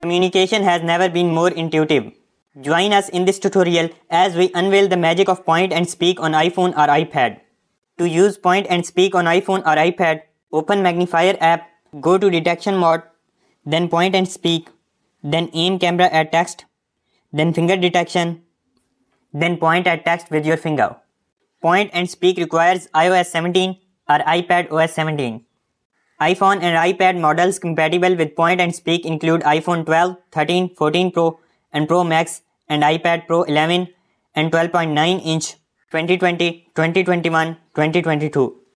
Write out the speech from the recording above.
Communication has never been more intuitive. Join us in this tutorial as we unveil the magic of Point and Speak on iPhone or iPad. To use Point and Speak on iPhone or iPad, open Magnifier app, go to Detection mode, then Point and Speak, then aim camera at text, then finger detection, then point at text with your finger. Point and speak requires iOS 17 or iPad OS 17 iPhone and iPad models compatible with Point and Speak include iPhone 12, 13, 14 Pro and Pro Max and iPad Pro 11 and 12.9 inch 2020, 2021, 2022.